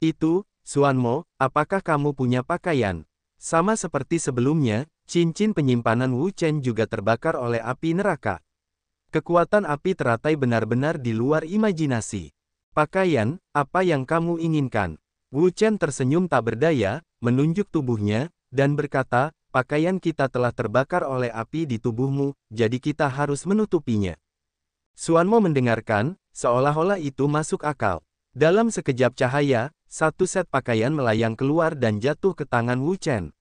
Itu, Suanmo, apakah kamu punya pakaian? Sama seperti sebelumnya, cincin penyimpanan Wu Chen juga terbakar oleh api neraka. Kekuatan api teratai benar-benar di luar imajinasi. Pakaian, apa yang kamu inginkan? Wu Chen tersenyum tak berdaya, menunjuk tubuhnya, dan berkata, pakaian kita telah terbakar oleh api di tubuhmu, jadi kita harus menutupinya. Suanmo mendengarkan, seolah-olah itu masuk akal. Dalam sekejap cahaya, satu set pakaian melayang keluar dan jatuh ke tangan Wu Chen.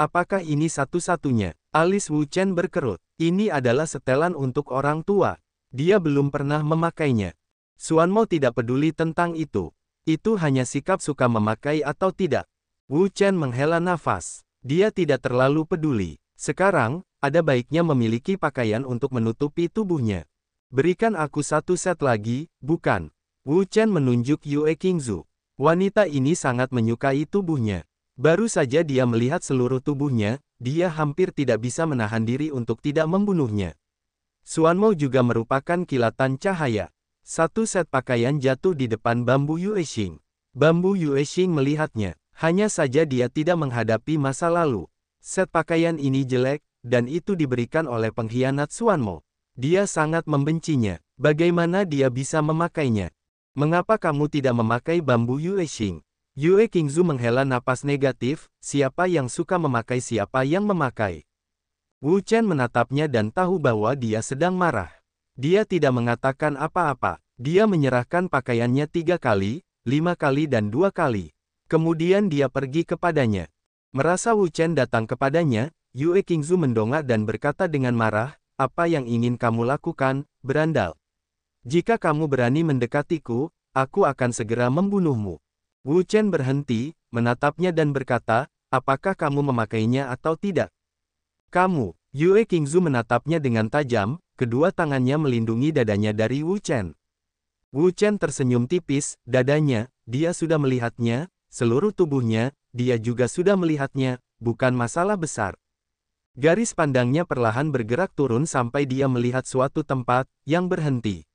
Apakah ini satu-satunya? Alis Wu Chen berkerut. Ini adalah setelan untuk orang tua. Dia belum pernah memakainya. Suan Mo tidak peduli tentang itu. Itu hanya sikap suka memakai atau tidak. Wu Chen menghela nafas. Dia tidak terlalu peduli. Sekarang, ada baiknya memiliki pakaian untuk menutupi tubuhnya. Berikan aku satu set lagi, bukan? Wu Chen menunjuk Yue Qingzu. Wanita ini sangat menyukai tubuhnya. Baru saja dia melihat seluruh tubuhnya, dia hampir tidak bisa menahan diri untuk tidak membunuhnya. Suanmo juga merupakan kilatan cahaya. Satu set pakaian jatuh di depan bambu Yuexing. Bambu Yuexing melihatnya, hanya saja dia tidak menghadapi masa lalu. Set pakaian ini jelek, dan itu diberikan oleh pengkhianat Suanmo. Dia sangat membencinya. Bagaimana dia bisa memakainya? Mengapa kamu tidak memakai bambu Yue Xing? Yue Qingzu menghela napas negatif, siapa yang suka memakai siapa yang memakai. Wu Chen menatapnya dan tahu bahwa dia sedang marah. Dia tidak mengatakan apa-apa, dia menyerahkan pakaiannya tiga kali, lima kali dan dua kali. Kemudian dia pergi kepadanya. Merasa Wu Chen datang kepadanya, Yue Qingzu mendongak dan berkata dengan marah, apa yang ingin kamu lakukan, berandal. Jika kamu berani mendekatiku, aku akan segera membunuhmu. Wu Chen berhenti, menatapnya dan berkata, apakah kamu memakainya atau tidak? Kamu, Yue Qingzu menatapnya dengan tajam, kedua tangannya melindungi dadanya dari Wu Chen. Wu Chen tersenyum tipis, dadanya, dia sudah melihatnya, seluruh tubuhnya, dia juga sudah melihatnya, bukan masalah besar. Garis pandangnya perlahan bergerak turun sampai dia melihat suatu tempat, yang berhenti.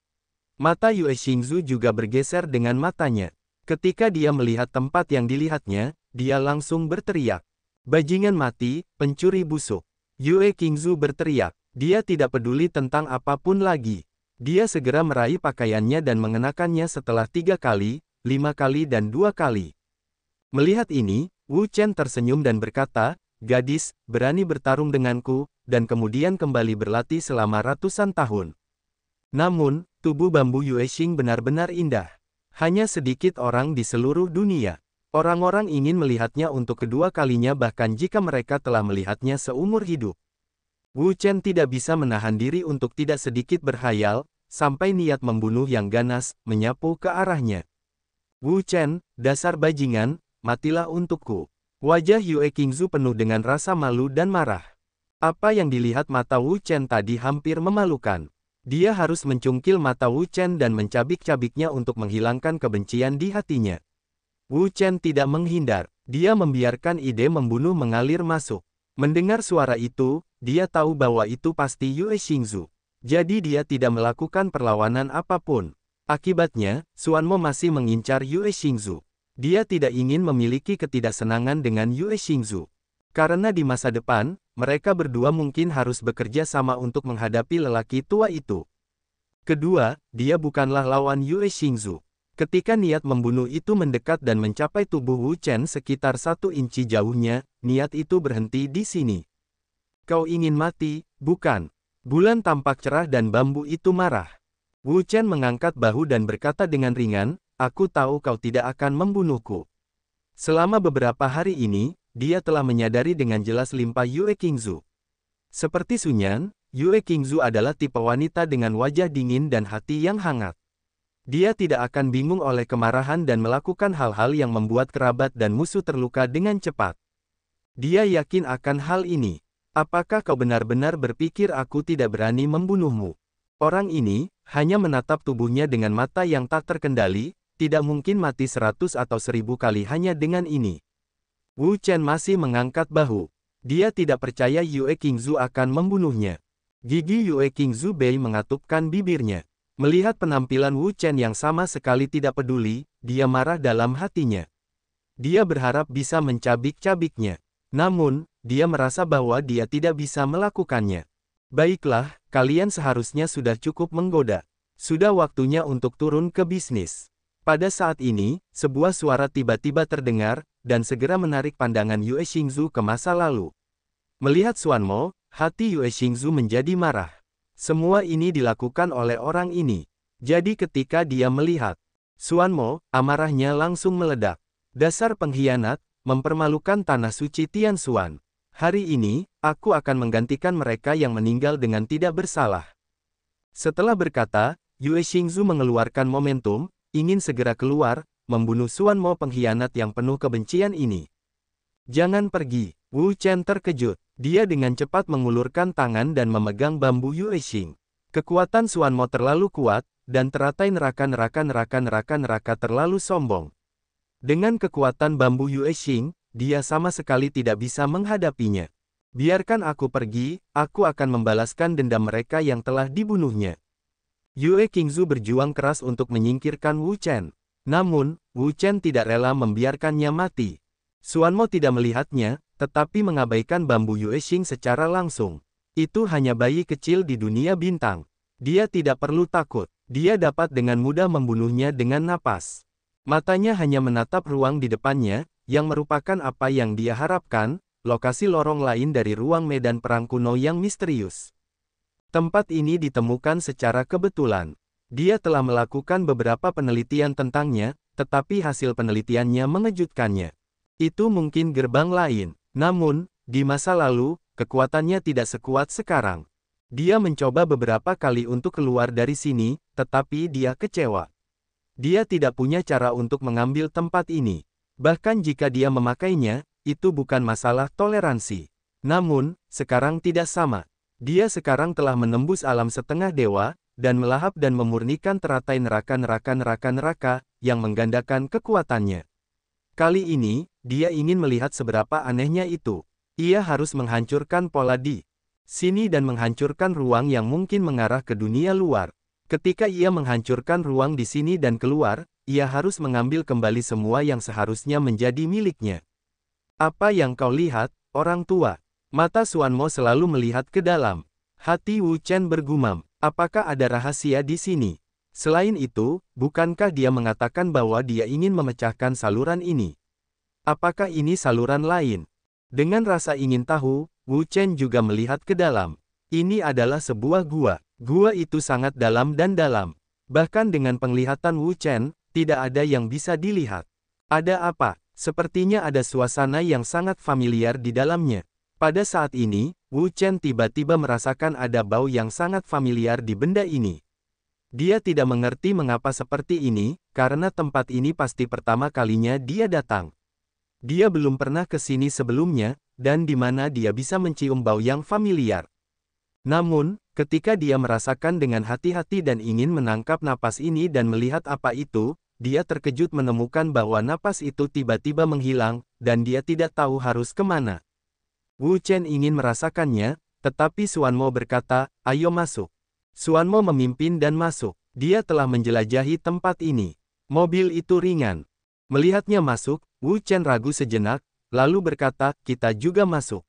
Mata Yue Xingzu juga bergeser dengan matanya. Ketika dia melihat tempat yang dilihatnya, dia langsung berteriak. Bajingan mati, pencuri busuk. Yue Qingzu berteriak. Dia tidak peduli tentang apapun lagi. Dia segera meraih pakaiannya dan mengenakannya setelah tiga kali, lima kali dan dua kali. Melihat ini, Wu Chen tersenyum dan berkata, Gadis, berani bertarung denganku, dan kemudian kembali berlatih selama ratusan tahun. Namun, tubuh bambu Yuexing benar-benar indah. Hanya sedikit orang di seluruh dunia. Orang-orang ingin melihatnya untuk kedua kalinya bahkan jika mereka telah melihatnya seumur hidup. Wu Chen tidak bisa menahan diri untuk tidak sedikit berhayal, sampai niat membunuh yang ganas, menyapu ke arahnya. Wu Chen, dasar bajingan, matilah untukku. Wajah Yue Qingzu penuh dengan rasa malu dan marah. Apa yang dilihat mata Wu Chen tadi hampir memalukan. Dia harus mencungkil mata Wu Chen dan mencabik-cabiknya untuk menghilangkan kebencian di hatinya. Wu Chen tidak menghindar. Dia membiarkan ide membunuh mengalir masuk. Mendengar suara itu, dia tahu bahwa itu pasti Yue Xingzu. Jadi dia tidak melakukan perlawanan apapun. Akibatnya, Suanmo masih mengincar Yue Xingzu. Dia tidak ingin memiliki ketidaksenangan dengan Yue Xingzu. Karena di masa depan, mereka berdua mungkin harus bekerja sama untuk menghadapi lelaki tua itu. Kedua, dia bukanlah lawan Yue Xingzu. Ketika niat membunuh itu mendekat dan mencapai tubuh Wu Chen sekitar satu inci jauhnya, niat itu berhenti di sini. Kau ingin mati, bukan? Bulan tampak cerah dan bambu itu marah. Wu Chen mengangkat bahu dan berkata dengan ringan, Aku tahu kau tidak akan membunuhku. Selama beberapa hari ini, dia telah menyadari dengan jelas limpa Yue Qingzu. Seperti Sunyan, Yue Qingzu adalah tipe wanita dengan wajah dingin dan hati yang hangat. Dia tidak akan bingung oleh kemarahan dan melakukan hal-hal yang membuat kerabat dan musuh terluka dengan cepat. Dia yakin akan hal ini. Apakah kau benar-benar berpikir aku tidak berani membunuhmu? Orang ini hanya menatap tubuhnya dengan mata yang tak terkendali, tidak mungkin mati seratus atau seribu kali hanya dengan ini. Wu Chen masih mengangkat bahu. Dia tidak percaya Yue Qingzu akan membunuhnya. Gigi Yue Qingzu Bei mengatupkan bibirnya. Melihat penampilan Wu Chen yang sama sekali tidak peduli, dia marah dalam hatinya. Dia berharap bisa mencabik-cabiknya. Namun, dia merasa bahwa dia tidak bisa melakukannya. Baiklah, kalian seharusnya sudah cukup menggoda. Sudah waktunya untuk turun ke bisnis. Pada saat ini, sebuah suara tiba-tiba terdengar, dan segera menarik pandangan Yue Xingzu ke masa lalu. Melihat Xuan Mo, hati Yue Xingzu menjadi marah. Semua ini dilakukan oleh orang ini. Jadi ketika dia melihat Xuan Mo, amarahnya langsung meledak. Dasar pengkhianat, mempermalukan tanah suci Tian Xuan. Hari ini, aku akan menggantikan mereka yang meninggal dengan tidak bersalah. Setelah berkata, Yue Xingzu mengeluarkan momentum, ingin segera keluar, membunuh Suan Mo pengkhianat yang penuh kebencian ini. Jangan pergi, Wu Chen terkejut. Dia dengan cepat mengulurkan tangan dan memegang bambu Yue Xing. Kekuatan Suan Mo terlalu kuat, dan teratai neraka neraka neraka neraka terlalu sombong. Dengan kekuatan bambu Yue Xing, dia sama sekali tidak bisa menghadapinya. Biarkan aku pergi, aku akan membalaskan dendam mereka yang telah dibunuhnya. Yue Qingzu berjuang keras untuk menyingkirkan Wu Chen. Namun, Wu Chen tidak rela membiarkannya mati. Suanmo tidak melihatnya, tetapi mengabaikan bambu Yue Xing secara langsung. Itu hanya bayi kecil di dunia bintang. Dia tidak perlu takut. Dia dapat dengan mudah membunuhnya dengan napas. Matanya hanya menatap ruang di depannya, yang merupakan apa yang dia harapkan, lokasi lorong lain dari ruang medan perang kuno yang misterius. Tempat ini ditemukan secara kebetulan. Dia telah melakukan beberapa penelitian tentangnya, tetapi hasil penelitiannya mengejutkannya. Itu mungkin gerbang lain. Namun, di masa lalu, kekuatannya tidak sekuat sekarang. Dia mencoba beberapa kali untuk keluar dari sini, tetapi dia kecewa. Dia tidak punya cara untuk mengambil tempat ini. Bahkan jika dia memakainya, itu bukan masalah toleransi. Namun, sekarang tidak sama. Dia sekarang telah menembus alam setengah dewa, dan melahap dan memurnikan teratai neraka-neraka-neraka-neraka, yang menggandakan kekuatannya. Kali ini, dia ingin melihat seberapa anehnya itu. Ia harus menghancurkan pola di sini dan menghancurkan ruang yang mungkin mengarah ke dunia luar. Ketika ia menghancurkan ruang di sini dan keluar, ia harus mengambil kembali semua yang seharusnya menjadi miliknya. Apa yang kau lihat, orang tua? Mata Suan Mo selalu melihat ke dalam. Hati Wu Chen bergumam, apakah ada rahasia di sini? Selain itu, bukankah dia mengatakan bahwa dia ingin memecahkan saluran ini? Apakah ini saluran lain? Dengan rasa ingin tahu, Wu Chen juga melihat ke dalam. Ini adalah sebuah gua. Gua itu sangat dalam dan dalam. Bahkan dengan penglihatan Wu Chen, tidak ada yang bisa dilihat. Ada apa? Sepertinya ada suasana yang sangat familiar di dalamnya. Pada saat ini, Wu Chen tiba-tiba merasakan ada bau yang sangat familiar di benda ini. Dia tidak mengerti mengapa seperti ini, karena tempat ini pasti pertama kalinya dia datang. Dia belum pernah ke sini sebelumnya, dan di mana dia bisa mencium bau yang familiar. Namun, ketika dia merasakan dengan hati-hati dan ingin menangkap napas ini dan melihat apa itu, dia terkejut menemukan bahwa napas itu tiba-tiba menghilang, dan dia tidak tahu harus kemana. Wu Chen ingin merasakannya, tetapi Mo berkata, ayo masuk. Mo memimpin dan masuk. Dia telah menjelajahi tempat ini. Mobil itu ringan. Melihatnya masuk, Wu Chen ragu sejenak, lalu berkata, kita juga masuk.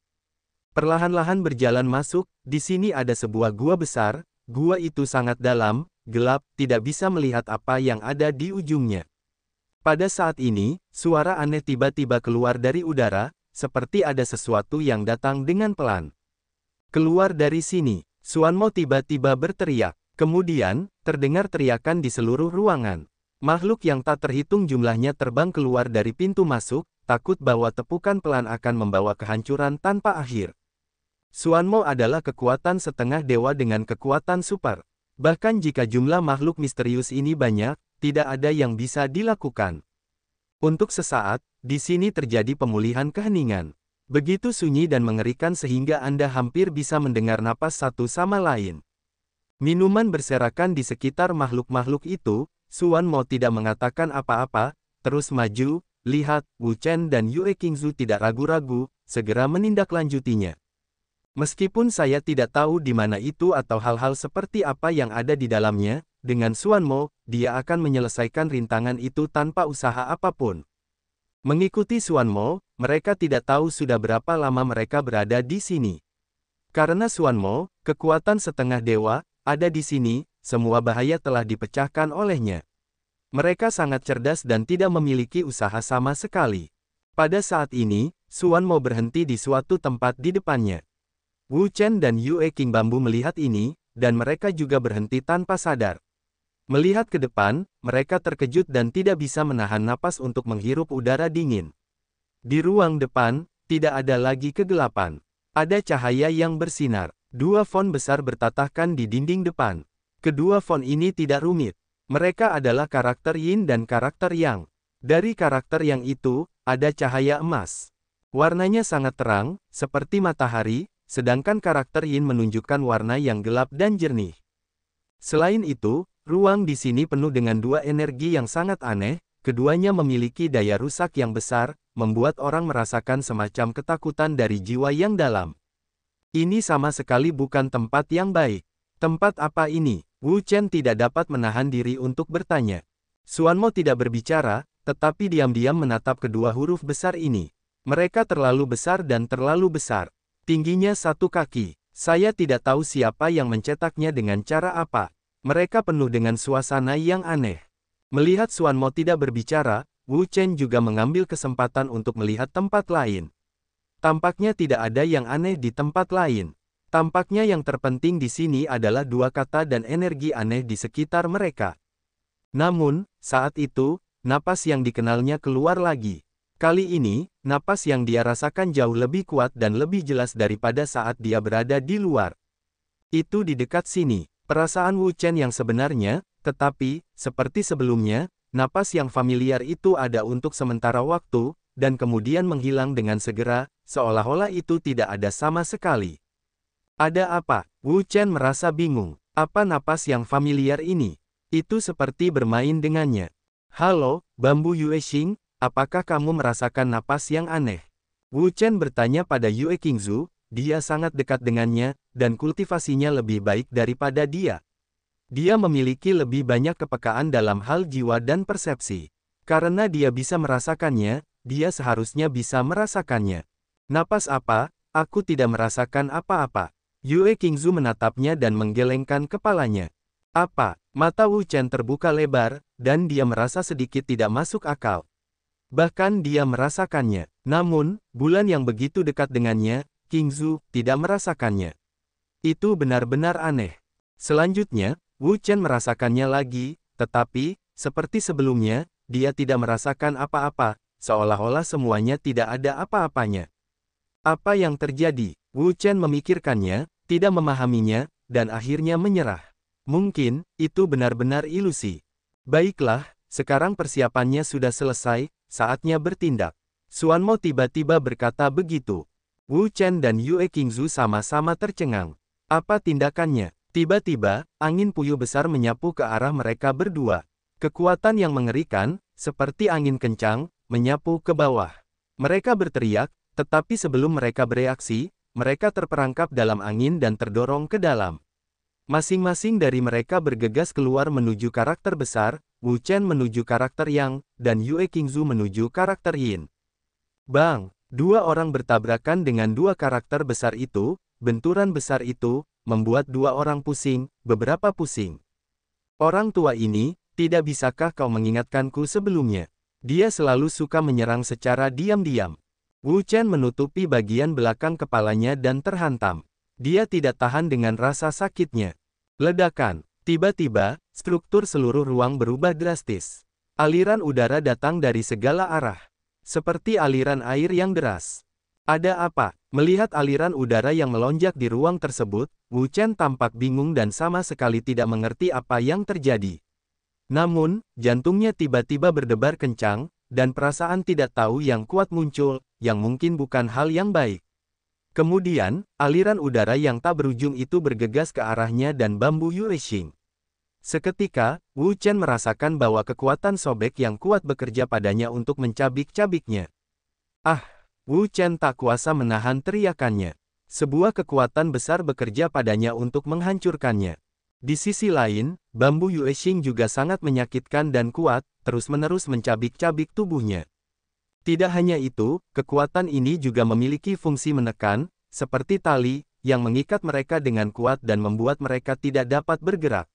Perlahan-lahan berjalan masuk, di sini ada sebuah gua besar, gua itu sangat dalam, gelap, tidak bisa melihat apa yang ada di ujungnya. Pada saat ini, suara aneh tiba-tiba keluar dari udara, seperti ada sesuatu yang datang dengan pelan. Keluar dari sini, Suanmo tiba-tiba berteriak. Kemudian, terdengar teriakan di seluruh ruangan. Makhluk yang tak terhitung jumlahnya terbang keluar dari pintu masuk, takut bahwa tepukan pelan akan membawa kehancuran tanpa akhir. Suanmo adalah kekuatan setengah dewa dengan kekuatan super. Bahkan jika jumlah makhluk misterius ini banyak, tidak ada yang bisa dilakukan. Untuk sesaat, di sini terjadi pemulihan keheningan. Begitu sunyi dan mengerikan sehingga Anda hampir bisa mendengar napas satu sama lain. Minuman berserakan di sekitar makhluk-makhluk itu, Suan mau tidak mengatakan apa-apa, terus maju, lihat, Wu Chen dan Yue Qingzu tidak ragu-ragu, segera menindaklanjutinya. Meskipun saya tidak tahu di mana itu atau hal-hal seperti apa yang ada di dalamnya, dengan Mo, dia akan menyelesaikan rintangan itu tanpa usaha apapun. Mengikuti Mo, mereka tidak tahu sudah berapa lama mereka berada di sini. Karena Mo, kekuatan setengah dewa, ada di sini, semua bahaya telah dipecahkan olehnya. Mereka sangat cerdas dan tidak memiliki usaha sama sekali. Pada saat ini, Suan Mo berhenti di suatu tempat di depannya. Wu Chen dan Yue King Bambu melihat ini, dan mereka juga berhenti tanpa sadar. Melihat ke depan, mereka terkejut dan tidak bisa menahan napas untuk menghirup udara dingin. Di ruang depan, tidak ada lagi kegelapan. Ada cahaya yang bersinar. Dua font besar bertatahkan di dinding depan. Kedua font ini tidak rumit. Mereka adalah karakter Yin dan karakter Yang. Dari karakter yang itu, ada cahaya emas. Warnanya sangat terang, seperti matahari, sedangkan karakter Yin menunjukkan warna yang gelap dan jernih. Selain itu, Ruang di sini penuh dengan dua energi yang sangat aneh, keduanya memiliki daya rusak yang besar, membuat orang merasakan semacam ketakutan dari jiwa yang dalam. Ini sama sekali bukan tempat yang baik. Tempat apa ini? Wu Chen tidak dapat menahan diri untuk bertanya. Suanmo tidak berbicara, tetapi diam-diam menatap kedua huruf besar ini. Mereka terlalu besar dan terlalu besar. Tingginya satu kaki. Saya tidak tahu siapa yang mencetaknya dengan cara apa. Mereka penuh dengan suasana yang aneh. Melihat Suan Mo tidak berbicara, Wu Chen juga mengambil kesempatan untuk melihat tempat lain. Tampaknya tidak ada yang aneh di tempat lain. Tampaknya yang terpenting di sini adalah dua kata dan energi aneh di sekitar mereka. Namun, saat itu, napas yang dikenalnya keluar lagi. Kali ini, napas yang dia rasakan jauh lebih kuat dan lebih jelas daripada saat dia berada di luar. Itu di dekat sini. Perasaan Wu Chen yang sebenarnya, tetapi, seperti sebelumnya, napas yang familiar itu ada untuk sementara waktu, dan kemudian menghilang dengan segera, seolah-olah itu tidak ada sama sekali. Ada apa? Wu Chen merasa bingung. Apa napas yang familiar ini? Itu seperti bermain dengannya. Halo, Bambu Yue Xing, apakah kamu merasakan napas yang aneh? Wu Chen bertanya pada Yue Qingzu, dia sangat dekat dengannya, dan kultivasinya lebih baik daripada dia. Dia memiliki lebih banyak kepekaan dalam hal jiwa dan persepsi. Karena dia bisa merasakannya, dia seharusnya bisa merasakannya. Napas apa? Aku tidak merasakan apa-apa. Yue Qingzu menatapnya dan menggelengkan kepalanya. Apa? Mata Wu Chen terbuka lebar, dan dia merasa sedikit tidak masuk akal. Bahkan dia merasakannya. Namun, bulan yang begitu dekat dengannya, King Zhu tidak merasakannya. Itu benar-benar aneh. Selanjutnya, Wu Chen merasakannya lagi, tetapi, seperti sebelumnya, dia tidak merasakan apa-apa, seolah-olah semuanya tidak ada apa-apanya. Apa yang terjadi? Wu Chen memikirkannya, tidak memahaminya, dan akhirnya menyerah. Mungkin, itu benar-benar ilusi. Baiklah, sekarang persiapannya sudah selesai, saatnya bertindak. Suanmo tiba-tiba berkata begitu. Wu Chen dan Yue Qingzu sama-sama tercengang. Apa tindakannya? Tiba-tiba, angin puyuh besar menyapu ke arah mereka berdua. Kekuatan yang mengerikan, seperti angin kencang, menyapu ke bawah. Mereka berteriak, tetapi sebelum mereka bereaksi, mereka terperangkap dalam angin dan terdorong ke dalam. Masing-masing dari mereka bergegas keluar menuju karakter besar, Wu Chen menuju karakter Yang, dan Yue Qingzu menuju karakter Yin. Bang, Dua orang bertabrakan dengan dua karakter besar itu, benturan besar itu, membuat dua orang pusing, beberapa pusing. Orang tua ini, tidak bisakah kau mengingatkanku sebelumnya? Dia selalu suka menyerang secara diam-diam. Wu Chen menutupi bagian belakang kepalanya dan terhantam. Dia tidak tahan dengan rasa sakitnya. Ledakan, tiba-tiba, struktur seluruh ruang berubah drastis. Aliran udara datang dari segala arah. Seperti aliran air yang deras. Ada apa? Melihat aliran udara yang melonjak di ruang tersebut, Wu Chen tampak bingung dan sama sekali tidak mengerti apa yang terjadi. Namun, jantungnya tiba-tiba berdebar kencang, dan perasaan tidak tahu yang kuat muncul, yang mungkin bukan hal yang baik. Kemudian, aliran udara yang tak berujung itu bergegas ke arahnya dan bambu Yurishing. Seketika, Wu Chen merasakan bahwa kekuatan sobek yang kuat bekerja padanya untuk mencabik-cabiknya. Ah, Wu Chen tak kuasa menahan teriakannya. Sebuah kekuatan besar bekerja padanya untuk menghancurkannya. Di sisi lain, bambu Yuexing juga sangat menyakitkan dan kuat, terus-menerus mencabik-cabik tubuhnya. Tidak hanya itu, kekuatan ini juga memiliki fungsi menekan, seperti tali, yang mengikat mereka dengan kuat dan membuat mereka tidak dapat bergerak.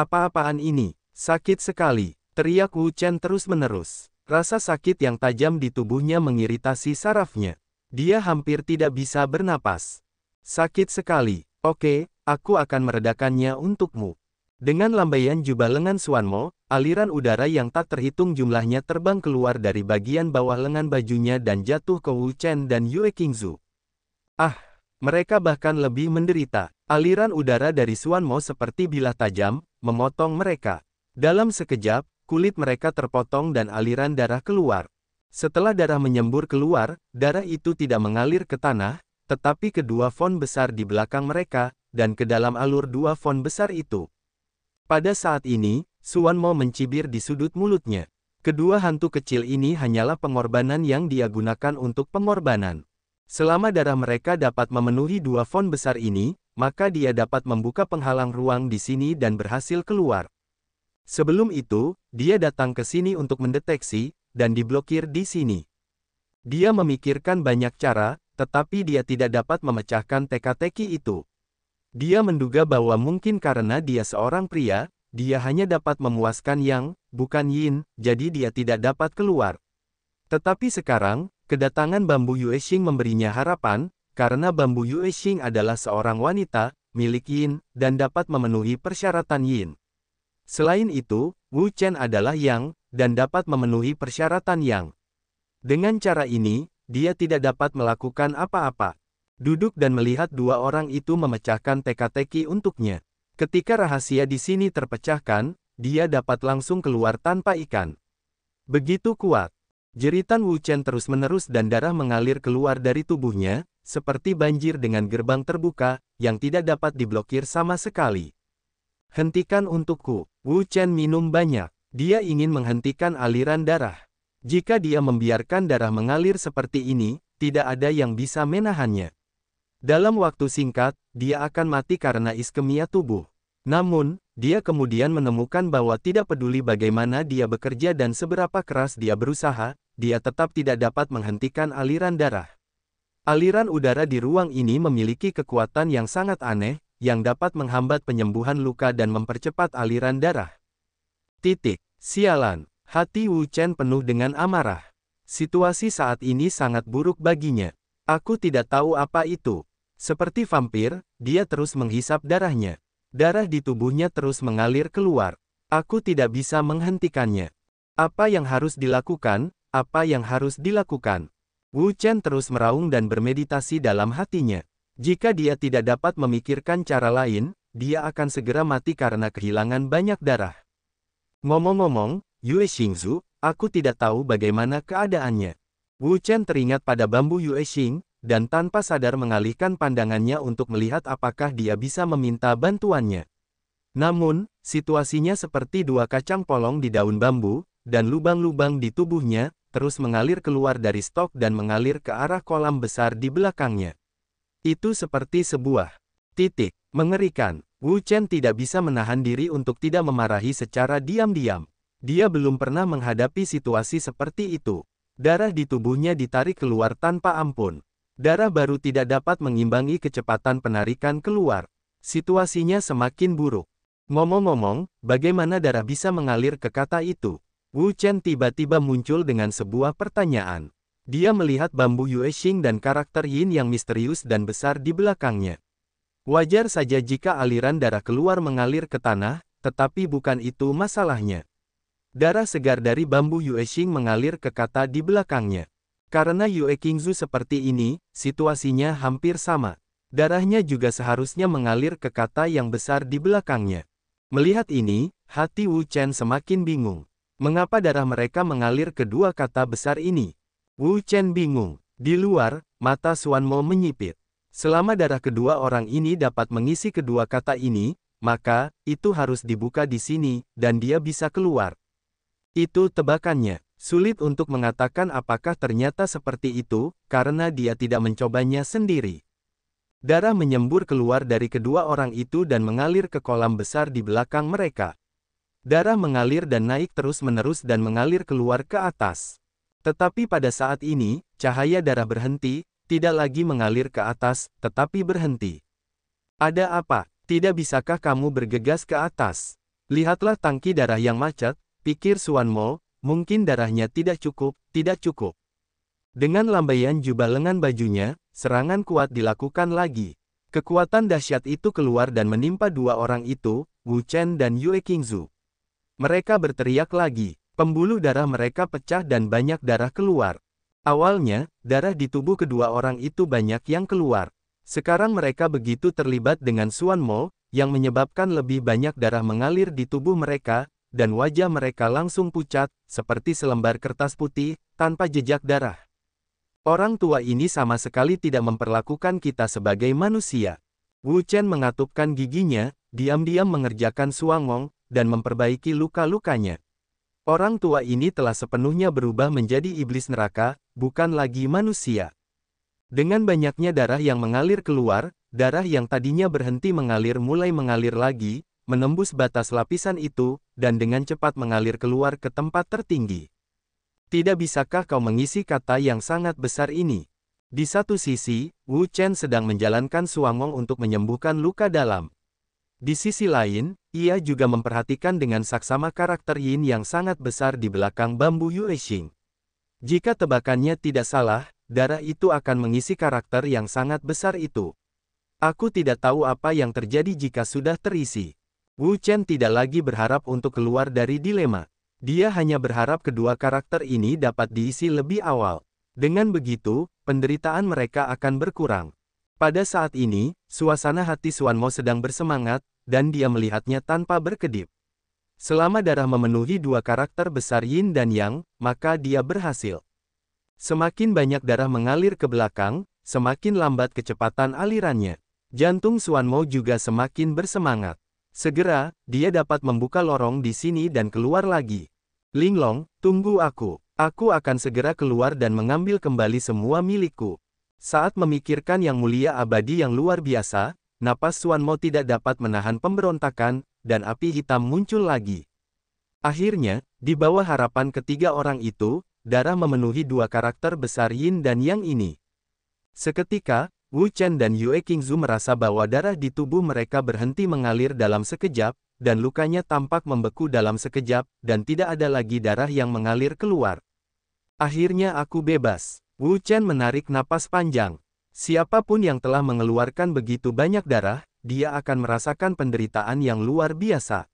Apa-apaan ini? Sakit sekali, teriak Wu Chen terus-menerus. Rasa sakit yang tajam di tubuhnya mengiritasi sarafnya. Dia hampir tidak bisa bernapas. Sakit sekali, oke, aku akan meredakannya untukmu. Dengan lambaian jubah lengan Suanmo, aliran udara yang tak terhitung jumlahnya terbang keluar dari bagian bawah lengan bajunya dan jatuh ke Wu Chen dan Yue Qingzu. Ah, mereka bahkan lebih menderita. Aliran udara dari Suanmo seperti bilah tajam, memotong mereka. Dalam sekejap, kulit mereka terpotong dan aliran darah keluar. Setelah darah menyembur keluar, darah itu tidak mengalir ke tanah, tetapi kedua font besar di belakang mereka, dan ke dalam alur dua font besar itu. Pada saat ini, Suan mau mencibir di sudut mulutnya. Kedua hantu kecil ini hanyalah pengorbanan yang dia gunakan untuk pengorbanan. Selama darah mereka dapat memenuhi dua font besar ini, maka dia dapat membuka penghalang ruang di sini dan berhasil keluar. Sebelum itu, dia datang ke sini untuk mendeteksi, dan diblokir di sini. Dia memikirkan banyak cara, tetapi dia tidak dapat memecahkan teka-teki itu. Dia menduga bahwa mungkin karena dia seorang pria, dia hanya dapat memuaskan yang, bukan yin, jadi dia tidak dapat keluar. Tetapi sekarang, kedatangan bambu Yuexing memberinya harapan, karena bambu Yuexing adalah seorang wanita, milik Yin, dan dapat memenuhi persyaratan Yin. Selain itu, Wu Chen adalah Yang, dan dapat memenuhi persyaratan Yang. Dengan cara ini, dia tidak dapat melakukan apa-apa. Duduk dan melihat dua orang itu memecahkan teka-teki untuknya. Ketika rahasia di sini terpecahkan, dia dapat langsung keluar tanpa ikan. Begitu kuat. Jeritan Wu Chen terus-menerus dan darah mengalir keluar dari tubuhnya, seperti banjir dengan gerbang terbuka, yang tidak dapat diblokir sama sekali. Hentikan untukku, Wu Chen minum banyak. Dia ingin menghentikan aliran darah. Jika dia membiarkan darah mengalir seperti ini, tidak ada yang bisa menahannya. Dalam waktu singkat, dia akan mati karena iskemia tubuh. Namun, dia kemudian menemukan bahwa tidak peduli bagaimana dia bekerja dan seberapa keras dia berusaha, dia tetap tidak dapat menghentikan aliran darah. Aliran udara di ruang ini memiliki kekuatan yang sangat aneh, yang dapat menghambat penyembuhan luka dan mempercepat aliran darah. Titik. Sialan. Hati Wu Chen penuh dengan amarah. Situasi saat ini sangat buruk baginya. Aku tidak tahu apa itu. Seperti vampir, dia terus menghisap darahnya. Darah di tubuhnya terus mengalir keluar. Aku tidak bisa menghentikannya. Apa yang harus dilakukan? Apa yang harus dilakukan? Wu Chen terus meraung dan bermeditasi dalam hatinya. Jika dia tidak dapat memikirkan cara lain, dia akan segera mati karena kehilangan banyak darah. Ngomong-ngomong, Yue Xingzu, aku tidak tahu bagaimana keadaannya. Wu Chen teringat pada bambu Yue Xing, dan tanpa sadar mengalihkan pandangannya untuk melihat apakah dia bisa meminta bantuannya. Namun, situasinya seperti dua kacang polong di daun bambu, dan lubang-lubang di tubuhnya, terus mengalir keluar dari stok dan mengalir ke arah kolam besar di belakangnya. Itu seperti sebuah titik mengerikan. Wu Chen tidak bisa menahan diri untuk tidak memarahi secara diam-diam. Dia belum pernah menghadapi situasi seperti itu. Darah di tubuhnya ditarik keluar tanpa ampun. Darah baru tidak dapat mengimbangi kecepatan penarikan keluar. Situasinya semakin buruk. Ngomong-ngomong, bagaimana darah bisa mengalir ke kata itu? Wu Chen tiba-tiba muncul dengan sebuah pertanyaan. Dia melihat bambu Yue Xing dan karakter Yin yang misterius dan besar di belakangnya. Wajar saja jika aliran darah keluar mengalir ke tanah, tetapi bukan itu masalahnya. Darah segar dari bambu Yue Xing mengalir ke kata di belakangnya. Karena Yue Qingzu seperti ini, situasinya hampir sama. Darahnya juga seharusnya mengalir ke kata yang besar di belakangnya. Melihat ini, hati Wu Chen semakin bingung. Mengapa darah mereka mengalir ke dua kata besar ini? Wu Chen bingung. Di luar, mata Suan Mo menyipit. Selama darah kedua orang ini dapat mengisi kedua kata ini, maka, itu harus dibuka di sini, dan dia bisa keluar. Itu tebakannya. Sulit untuk mengatakan apakah ternyata seperti itu, karena dia tidak mencobanya sendiri. Darah menyembur keluar dari kedua orang itu dan mengalir ke kolam besar di belakang mereka. Darah mengalir dan naik terus-menerus dan mengalir keluar ke atas. Tetapi pada saat ini, cahaya darah berhenti, tidak lagi mengalir ke atas, tetapi berhenti. Ada apa? Tidak bisakah kamu bergegas ke atas? Lihatlah tangki darah yang macet, pikir Suan Mo, Mungkin darahnya tidak cukup, tidak cukup. Dengan lambaian jubah lengan bajunya, serangan kuat dilakukan lagi. Kekuatan dahsyat itu keluar dan menimpa dua orang itu, Wu Chen dan Yue Qingzu. Mereka berteriak lagi, pembuluh darah mereka pecah dan banyak darah keluar. Awalnya, darah di tubuh kedua orang itu banyak yang keluar. Sekarang mereka begitu terlibat dengan Suan Mo, yang menyebabkan lebih banyak darah mengalir di tubuh mereka, dan wajah mereka langsung pucat, seperti selembar kertas putih, tanpa jejak darah. Orang tua ini sama sekali tidak memperlakukan kita sebagai manusia. Wu Chen mengatupkan giginya, diam-diam mengerjakan suangong, dan memperbaiki luka-lukanya. Orang tua ini telah sepenuhnya berubah menjadi iblis neraka, bukan lagi manusia. Dengan banyaknya darah yang mengalir keluar, darah yang tadinya berhenti mengalir mulai mengalir lagi, menembus batas lapisan itu, dan dengan cepat mengalir keluar ke tempat tertinggi. Tidak bisakah kau mengisi kata yang sangat besar ini? Di satu sisi, Wu Chen sedang menjalankan Suangong untuk menyembuhkan luka dalam. Di sisi lain, ia juga memperhatikan dengan saksama karakter Yin yang sangat besar di belakang bambu Yuexing. Jika tebakannya tidak salah, darah itu akan mengisi karakter yang sangat besar itu. Aku tidak tahu apa yang terjadi jika sudah terisi. Wu Chen tidak lagi berharap untuk keluar dari dilema. Dia hanya berharap kedua karakter ini dapat diisi lebih awal. Dengan begitu, penderitaan mereka akan berkurang. Pada saat ini, suasana hati Suan Mo sedang bersemangat, dan dia melihatnya tanpa berkedip. Selama darah memenuhi dua karakter besar Yin dan Yang, maka dia berhasil. Semakin banyak darah mengalir ke belakang, semakin lambat kecepatan alirannya. Jantung Suan Mo juga semakin bersemangat. Segera, dia dapat membuka lorong di sini dan keluar lagi. Linglong, tunggu aku. Aku akan segera keluar dan mengambil kembali semua milikku. Saat memikirkan yang mulia abadi yang luar biasa, napas Suan Mo tidak dapat menahan pemberontakan, dan api hitam muncul lagi. Akhirnya, di bawah harapan ketiga orang itu, darah memenuhi dua karakter besar Yin dan Yang ini. Seketika, Wu Chen dan Yue Qingzu merasa bahwa darah di tubuh mereka berhenti mengalir dalam sekejap, dan lukanya tampak membeku dalam sekejap, dan tidak ada lagi darah yang mengalir keluar. Akhirnya aku bebas. Wu Chen menarik napas panjang. Siapapun yang telah mengeluarkan begitu banyak darah, dia akan merasakan penderitaan yang luar biasa.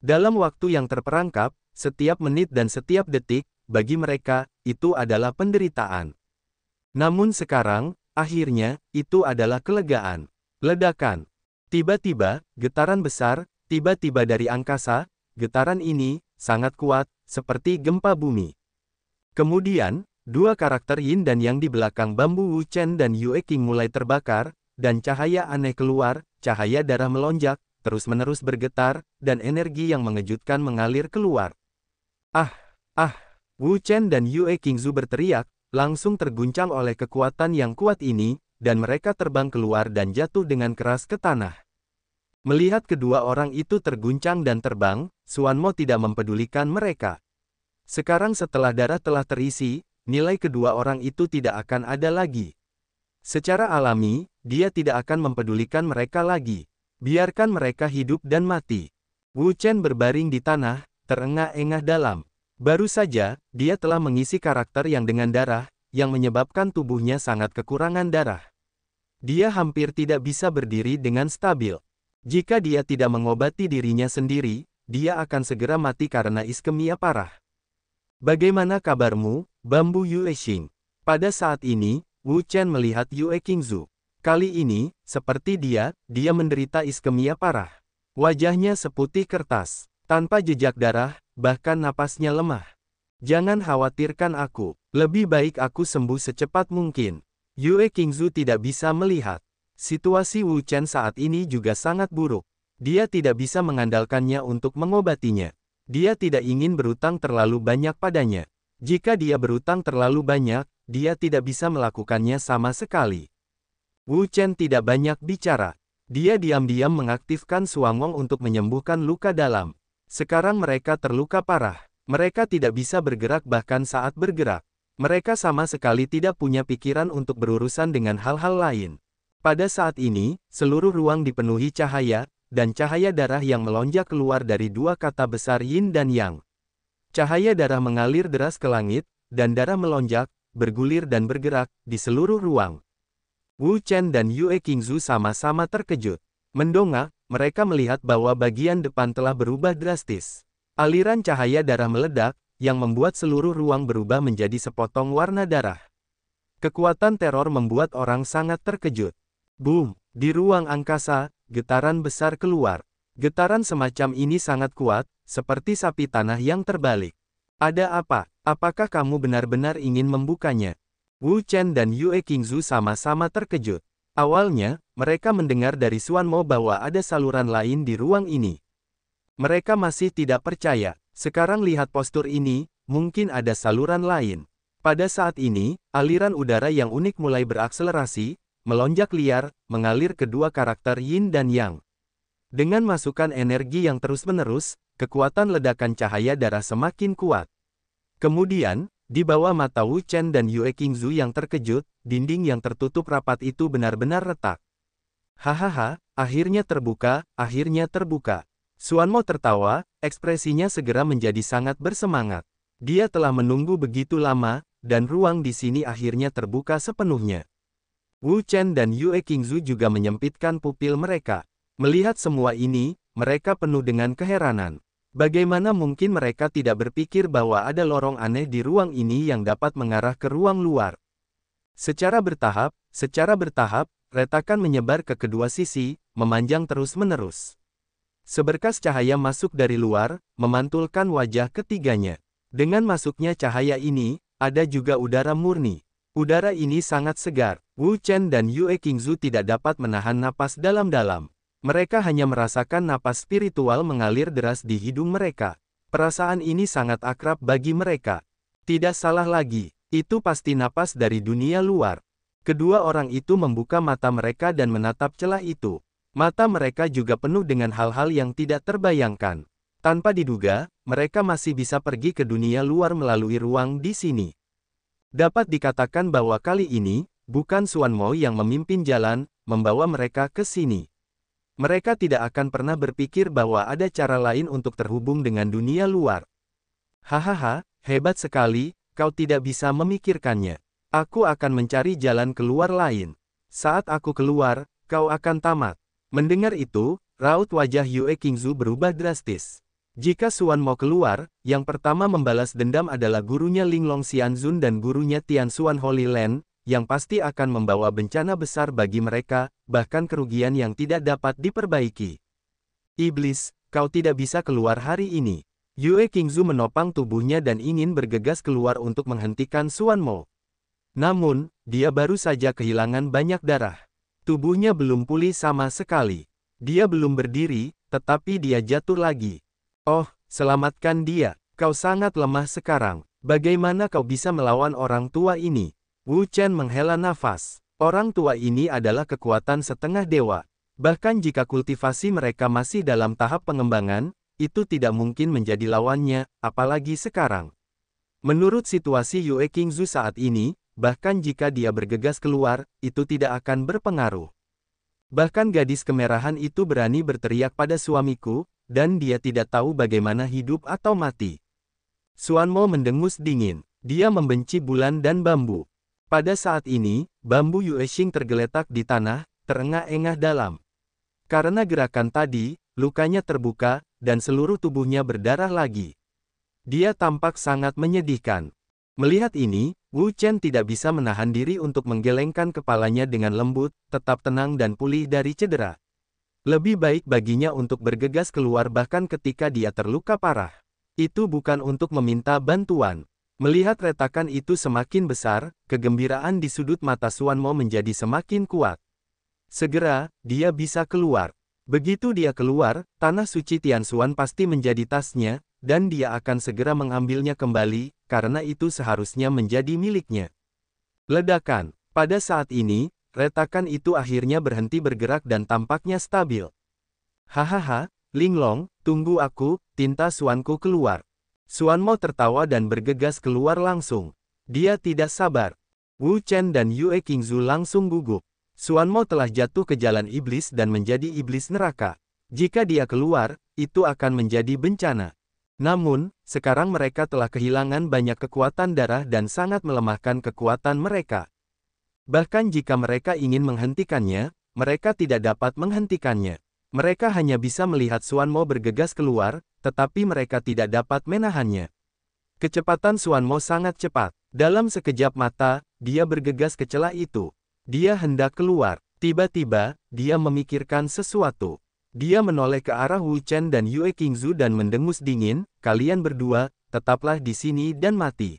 Dalam waktu yang terperangkap, setiap menit dan setiap detik, bagi mereka, itu adalah penderitaan. Namun sekarang, Akhirnya, itu adalah kelegaan. Ledakan. Tiba-tiba, getaran besar, tiba-tiba dari angkasa, getaran ini, sangat kuat, seperti gempa bumi. Kemudian, dua karakter Yin dan Yang di belakang bambu Wu Chen dan Yue King mulai terbakar, dan cahaya aneh keluar, cahaya darah melonjak, terus-menerus bergetar, dan energi yang mengejutkan mengalir keluar. Ah, ah, Wu Chen dan Yue Qingzu berteriak, langsung terguncang oleh kekuatan yang kuat ini, dan mereka terbang keluar dan jatuh dengan keras ke tanah. Melihat kedua orang itu terguncang dan terbang, Suanmo tidak mempedulikan mereka. Sekarang setelah darah telah terisi, nilai kedua orang itu tidak akan ada lagi. Secara alami, dia tidak akan mempedulikan mereka lagi. Biarkan mereka hidup dan mati. Wu Chen berbaring di tanah, terengah-engah dalam. Baru saja, dia telah mengisi karakter yang dengan darah, yang menyebabkan tubuhnya sangat kekurangan darah. Dia hampir tidak bisa berdiri dengan stabil. Jika dia tidak mengobati dirinya sendiri, dia akan segera mati karena iskemia parah. Bagaimana kabarmu, Bambu Yue Xing? Pada saat ini, Wu Chen melihat Yue Qingzu. Kali ini, seperti dia, dia menderita iskemia parah. Wajahnya seputih kertas. Tanpa jejak darah, bahkan napasnya lemah. Jangan khawatirkan aku, lebih baik aku sembuh secepat mungkin. Yue Qingzu tidak bisa melihat. Situasi Wu Chen saat ini juga sangat buruk. Dia tidak bisa mengandalkannya untuk mengobatinya. Dia tidak ingin berutang terlalu banyak padanya. Jika dia berutang terlalu banyak, dia tidak bisa melakukannya sama sekali. Wu Chen tidak banyak bicara. Dia diam-diam mengaktifkan Suangong untuk menyembuhkan luka dalam. Sekarang mereka terluka parah. Mereka tidak bisa bergerak bahkan saat bergerak. Mereka sama sekali tidak punya pikiran untuk berurusan dengan hal-hal lain. Pada saat ini, seluruh ruang dipenuhi cahaya, dan cahaya darah yang melonjak keluar dari dua kata besar yin dan yang. Cahaya darah mengalir deras ke langit, dan darah melonjak, bergulir dan bergerak, di seluruh ruang. Wu Chen dan Yue Qingzu sama-sama terkejut. Mendongak, mereka melihat bahwa bagian depan telah berubah drastis. Aliran cahaya darah meledak, yang membuat seluruh ruang berubah menjadi sepotong warna darah. Kekuatan teror membuat orang sangat terkejut. Boom! Di ruang angkasa, getaran besar keluar. Getaran semacam ini sangat kuat, seperti sapi tanah yang terbalik. Ada apa? Apakah kamu benar-benar ingin membukanya? Wu Chen dan Yue Qingzu sama-sama terkejut. Awalnya, mereka mendengar dari Suanmo bahwa ada saluran lain di ruang ini. Mereka masih tidak percaya, sekarang lihat postur ini, mungkin ada saluran lain. Pada saat ini, aliran udara yang unik mulai berakselerasi, melonjak liar, mengalir kedua karakter Yin dan Yang. Dengan masukan energi yang terus-menerus, kekuatan ledakan cahaya darah semakin kuat. Kemudian, di bawah mata Wu Chen dan Yue Qingzu yang terkejut, dinding yang tertutup rapat itu benar-benar retak. Hahaha, akhirnya terbuka, akhirnya terbuka. Suan Mo tertawa, ekspresinya segera menjadi sangat bersemangat. Dia telah menunggu begitu lama, dan ruang di sini akhirnya terbuka sepenuhnya. Wu Chen dan Yue Qingzu juga menyempitkan pupil mereka. Melihat semua ini, mereka penuh dengan keheranan. Bagaimana mungkin mereka tidak berpikir bahwa ada lorong aneh di ruang ini yang dapat mengarah ke ruang luar? Secara bertahap, secara bertahap, retakan menyebar ke kedua sisi, memanjang terus-menerus. Seberkas cahaya masuk dari luar, memantulkan wajah ketiganya. Dengan masuknya cahaya ini, ada juga udara murni. Udara ini sangat segar. Wu Chen dan Yue Qingzu tidak dapat menahan napas dalam-dalam. Mereka hanya merasakan napas spiritual mengalir deras di hidung mereka. Perasaan ini sangat akrab bagi mereka. Tidak salah lagi, itu pasti napas dari dunia luar. Kedua orang itu membuka mata mereka dan menatap celah itu. Mata mereka juga penuh dengan hal-hal yang tidak terbayangkan. Tanpa diduga, mereka masih bisa pergi ke dunia luar melalui ruang di sini. Dapat dikatakan bahwa kali ini, bukan Suan Mo yang memimpin jalan, membawa mereka ke sini. Mereka tidak akan pernah berpikir bahwa ada cara lain untuk terhubung dengan dunia luar. Hahaha, hebat sekali, kau tidak bisa memikirkannya. Aku akan mencari jalan keluar lain. Saat aku keluar, kau akan tamat. Mendengar itu, raut wajah Yue Kingzu berubah drastis. Jika Suan mau keluar, yang pertama membalas dendam adalah gurunya Linglong Xianzun dan gurunya Tian Suan Holy Land, yang pasti akan membawa bencana besar bagi mereka, bahkan kerugian yang tidak dapat diperbaiki. Iblis, kau tidak bisa keluar hari ini. Yue Kingzu menopang tubuhnya dan ingin bergegas keluar untuk menghentikan Suan Mo. Namun, dia baru saja kehilangan banyak darah. Tubuhnya belum pulih sama sekali. Dia belum berdiri, tetapi dia jatuh lagi. Oh, selamatkan dia. Kau sangat lemah sekarang. Bagaimana kau bisa melawan orang tua ini? Wu Chen menghela nafas. Orang tua ini adalah kekuatan setengah dewa. Bahkan jika kultivasi mereka masih dalam tahap pengembangan, itu tidak mungkin menjadi lawannya, apalagi sekarang. Menurut situasi Yue Qingzu saat ini, bahkan jika dia bergegas keluar, itu tidak akan berpengaruh. Bahkan gadis kemerahan itu berani berteriak pada suamiku, dan dia tidak tahu bagaimana hidup atau mati. Suan mendengus dingin. Dia membenci bulan dan bambu. Pada saat ini, bambu Yuexing tergeletak di tanah, terengah-engah dalam. Karena gerakan tadi, lukanya terbuka, dan seluruh tubuhnya berdarah lagi. Dia tampak sangat menyedihkan. Melihat ini, Wu Chen tidak bisa menahan diri untuk menggelengkan kepalanya dengan lembut, tetap tenang dan pulih dari cedera. Lebih baik baginya untuk bergegas keluar bahkan ketika dia terluka parah. Itu bukan untuk meminta bantuan. Melihat retakan itu semakin besar, kegembiraan di sudut mata Suanmo menjadi semakin kuat. Segera, dia bisa keluar. Begitu dia keluar, tanah suci Tian Suan pasti menjadi tasnya, dan dia akan segera mengambilnya kembali, karena itu seharusnya menjadi miliknya. Ledakan. Pada saat ini, retakan itu akhirnya berhenti bergerak dan tampaknya stabil. Hahaha, Linglong, tunggu aku, tinta suanku keluar. Suan Mo tertawa dan bergegas keluar langsung. Dia tidak sabar. Wu Chen dan Yue Qingzu langsung gugup. Suan Mo telah jatuh ke jalan iblis dan menjadi iblis neraka. Jika dia keluar, itu akan menjadi bencana. Namun, sekarang mereka telah kehilangan banyak kekuatan darah dan sangat melemahkan kekuatan mereka. Bahkan jika mereka ingin menghentikannya, mereka tidak dapat menghentikannya. Mereka hanya bisa melihat Suanmo bergegas keluar, tetapi mereka tidak dapat menahannya. Kecepatan Suanmo sangat cepat. Dalam sekejap mata, dia bergegas ke celah itu. Dia hendak keluar. Tiba-tiba, dia memikirkan sesuatu. Dia menoleh ke arah Wu Chen dan Yue Qingzu dan mendengus dingin, kalian berdua, tetaplah di sini dan mati.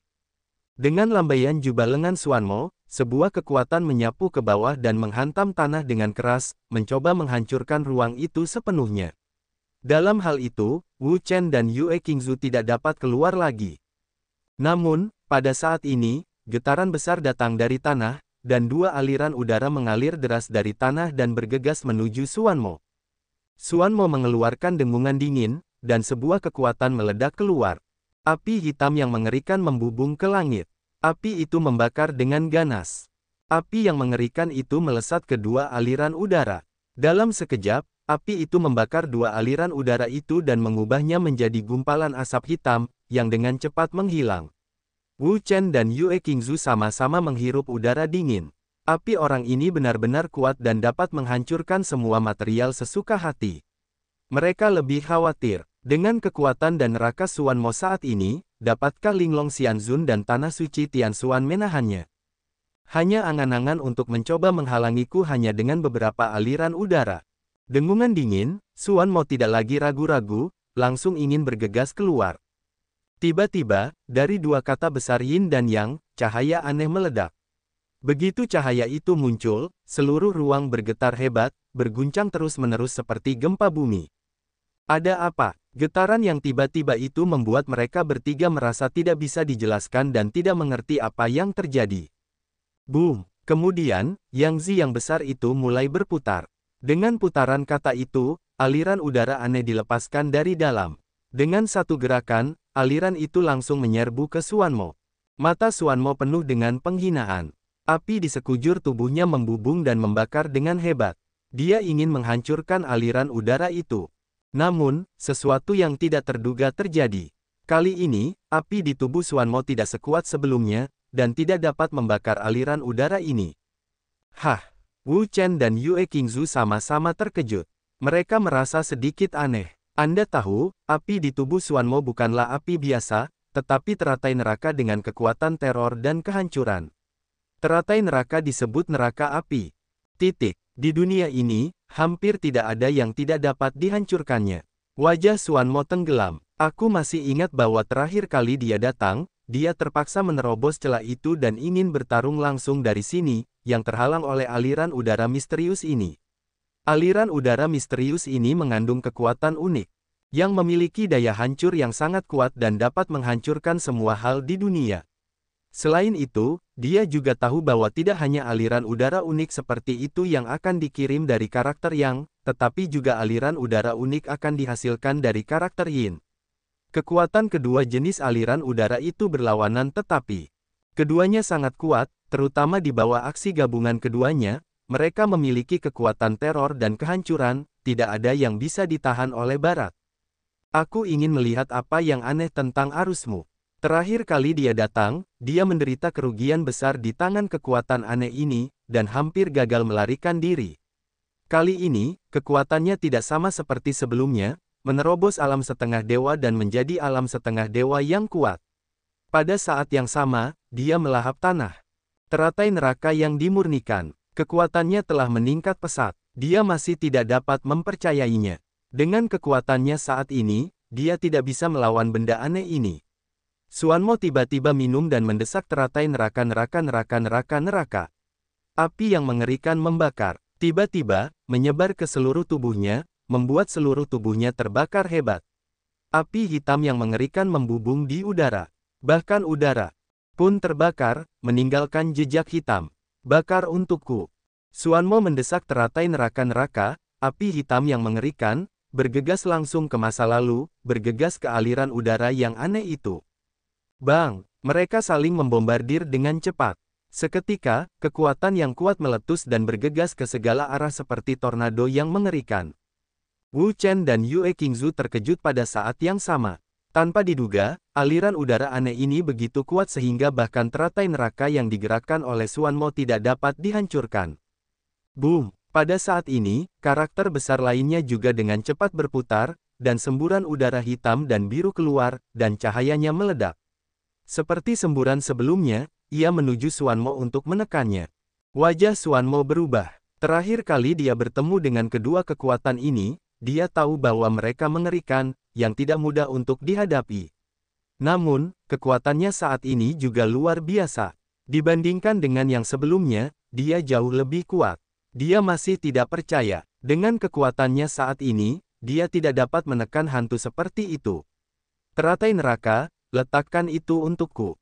Dengan lambaian jubah lengan Suanmo, sebuah kekuatan menyapu ke bawah dan menghantam tanah dengan keras, mencoba menghancurkan ruang itu sepenuhnya. Dalam hal itu, Wu Chen dan Yue Qingzu tidak dapat keluar lagi. Namun, pada saat ini, getaran besar datang dari tanah, dan dua aliran udara mengalir deras dari tanah dan bergegas menuju Mo. Suanmo. Mo mengeluarkan dengungan dingin, dan sebuah kekuatan meledak keluar. Api hitam yang mengerikan membubung ke langit. Api itu membakar dengan ganas. Api yang mengerikan itu melesat ke dua aliran udara. Dalam sekejap, api itu membakar dua aliran udara itu dan mengubahnya menjadi gumpalan asap hitam, yang dengan cepat menghilang. Wu Chen dan Yue Qingzu sama-sama menghirup udara dingin. Api orang ini benar-benar kuat dan dapat menghancurkan semua material sesuka hati. Mereka lebih khawatir. Dengan kekuatan dan neraka Suan Mo saat ini, dapatkah Linglong Xianzun dan Tanah Suci Tian Tianxuan menahannya? Hanya angan-angan untuk mencoba menghalangiku hanya dengan beberapa aliran udara. Dengungan dingin, Suan mau tidak lagi ragu-ragu, langsung ingin bergegas keluar. Tiba-tiba, dari dua kata besar Yin dan Yang, cahaya aneh meledak. Begitu cahaya itu muncul, seluruh ruang bergetar hebat, berguncang terus-menerus seperti gempa bumi. Ada apa? Getaran yang tiba-tiba itu membuat mereka bertiga merasa tidak bisa dijelaskan dan tidak mengerti apa yang terjadi. Boom! Kemudian, Yang Zi yang besar itu mulai berputar. Dengan putaran kata itu, aliran udara aneh dilepaskan dari dalam. Dengan satu gerakan, aliran itu langsung menyerbu ke Suanmo. Mata Suanmo penuh dengan penghinaan. Api di sekujur tubuhnya membubung dan membakar dengan hebat. Dia ingin menghancurkan aliran udara itu. Namun, sesuatu yang tidak terduga terjadi. Kali ini, api di tubuh Suanmo tidak sekuat sebelumnya, dan tidak dapat membakar aliran udara ini. Hah! Wu Chen dan Yue Qingzu sama-sama terkejut. Mereka merasa sedikit aneh. Anda tahu, api di tubuh Suanmo bukanlah api biasa, tetapi teratai neraka dengan kekuatan teror dan kehancuran. Teratai neraka disebut neraka api, Titik. Di dunia ini, hampir tidak ada yang tidak dapat dihancurkannya. Wajah Suan Mo tenggelam. Aku masih ingat bahwa terakhir kali dia datang, dia terpaksa menerobos celah itu dan ingin bertarung langsung dari sini, yang terhalang oleh aliran udara misterius ini. Aliran udara misterius ini mengandung kekuatan unik, yang memiliki daya hancur yang sangat kuat dan dapat menghancurkan semua hal di dunia. Selain itu, dia juga tahu bahwa tidak hanya aliran udara unik seperti itu yang akan dikirim dari karakter Yang, tetapi juga aliran udara unik akan dihasilkan dari karakter Yin. Kekuatan kedua jenis aliran udara itu berlawanan tetapi keduanya sangat kuat, terutama di bawah aksi gabungan keduanya, mereka memiliki kekuatan teror dan kehancuran, tidak ada yang bisa ditahan oleh Barat. Aku ingin melihat apa yang aneh tentang arusmu. Terakhir kali dia datang, dia menderita kerugian besar di tangan kekuatan aneh ini, dan hampir gagal melarikan diri. Kali ini, kekuatannya tidak sama seperti sebelumnya, menerobos alam setengah dewa dan menjadi alam setengah dewa yang kuat. Pada saat yang sama, dia melahap tanah. Teratai neraka yang dimurnikan, kekuatannya telah meningkat pesat, dia masih tidak dapat mempercayainya. Dengan kekuatannya saat ini, dia tidak bisa melawan benda aneh ini. Suanmo tiba-tiba minum dan mendesak teratai neraka-neraka-neraka-neraka-neraka. Api yang mengerikan membakar, tiba-tiba, menyebar ke seluruh tubuhnya, membuat seluruh tubuhnya terbakar hebat. Api hitam yang mengerikan membubung di udara. Bahkan udara pun terbakar, meninggalkan jejak hitam. Bakar untukku. Suanmo mendesak teratai neraka-neraka, api hitam yang mengerikan, bergegas langsung ke masa lalu, bergegas ke aliran udara yang aneh itu. Bang! Mereka saling membombardir dengan cepat. Seketika, kekuatan yang kuat meletus dan bergegas ke segala arah seperti tornado yang mengerikan. Wu Chen dan Yue Qingzu terkejut pada saat yang sama. Tanpa diduga, aliran udara aneh ini begitu kuat sehingga bahkan teratai neraka yang digerakkan oleh Suan Mo tidak dapat dihancurkan. Boom! Pada saat ini, karakter besar lainnya juga dengan cepat berputar, dan semburan udara hitam dan biru keluar, dan cahayanya meledak. Seperti semburan sebelumnya, ia menuju Suanmo untuk menekannya. Wajah Suanmo berubah. Terakhir kali dia bertemu dengan kedua kekuatan ini, dia tahu bahwa mereka mengerikan, yang tidak mudah untuk dihadapi. Namun, kekuatannya saat ini juga luar biasa. Dibandingkan dengan yang sebelumnya, dia jauh lebih kuat. Dia masih tidak percaya. Dengan kekuatannya saat ini, dia tidak dapat menekan hantu seperti itu. Teratai neraka, Letakkan itu untukku.